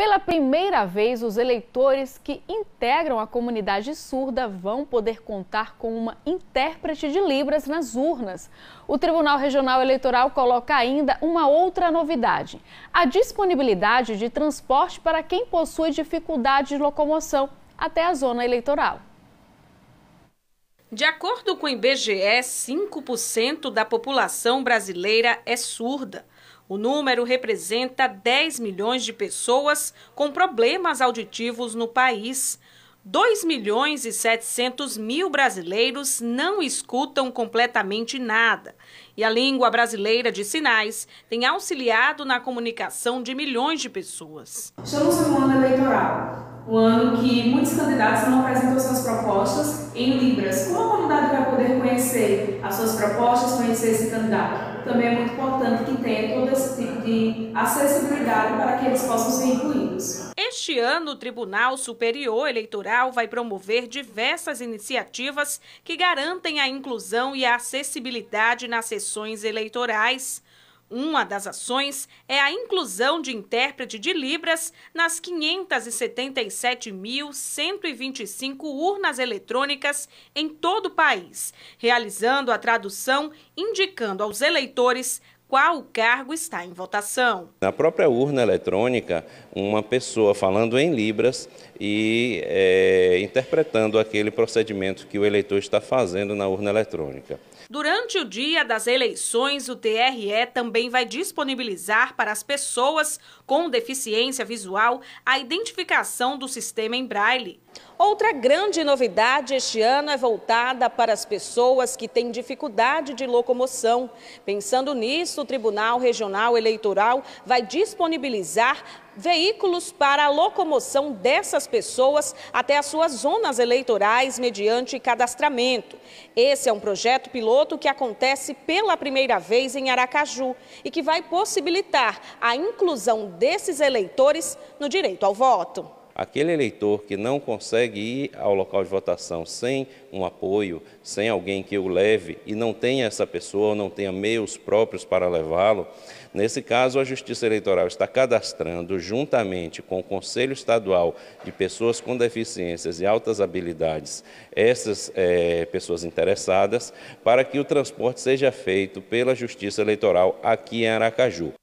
Pela primeira vez, os eleitores que integram a comunidade surda vão poder contar com uma intérprete de Libras nas urnas. O Tribunal Regional Eleitoral coloca ainda uma outra novidade: a disponibilidade de transporte para quem possui dificuldade de locomoção até a zona eleitoral. De acordo com o IBGE, 5% da população brasileira é surda. O número representa 10 milhões de pessoas com problemas auditivos no país. 2 milhões e 700 mil brasileiros não escutam completamente nada. E a língua brasileira de sinais tem auxiliado na comunicação de milhões de pessoas. Somos a um ano que muitos candidatos não apresentam suas propostas em Libras. Como a comunidade vai poder conhecer as suas propostas, conhecer esse candidato? Também é muito importante que tenha todo esse tipo de acessibilidade para que eles possam ser incluídos. Este ano, o Tribunal Superior Eleitoral vai promover diversas iniciativas que garantem a inclusão e a acessibilidade nas sessões eleitorais. Uma das ações é a inclusão de intérprete de Libras nas 577.125 urnas eletrônicas em todo o país, realizando a tradução indicando aos eleitores qual cargo está em votação. Na própria urna eletrônica, uma pessoa falando em Libras e é, interpretando aquele procedimento que o eleitor está fazendo na urna eletrônica. Durante o dia das eleições, o TRE também vai disponibilizar para as pessoas com deficiência visual a identificação do sistema em braille. Outra grande novidade este ano é voltada para as pessoas que têm dificuldade de locomoção. Pensando nisso, o Tribunal Regional Eleitoral vai disponibilizar veículos para a locomoção dessas pessoas até as suas zonas eleitorais mediante cadastramento. Esse é um projeto piloto que acontece pela primeira vez em Aracaju e que vai possibilitar a inclusão desses eleitores no direito ao voto aquele eleitor que não consegue ir ao local de votação sem um apoio, sem alguém que o leve e não tenha essa pessoa, não tenha meios próprios para levá-lo, nesse caso a Justiça Eleitoral está cadastrando juntamente com o Conselho Estadual de Pessoas com Deficiências e Altas Habilidades essas é, pessoas interessadas para que o transporte seja feito pela Justiça Eleitoral aqui em Aracaju.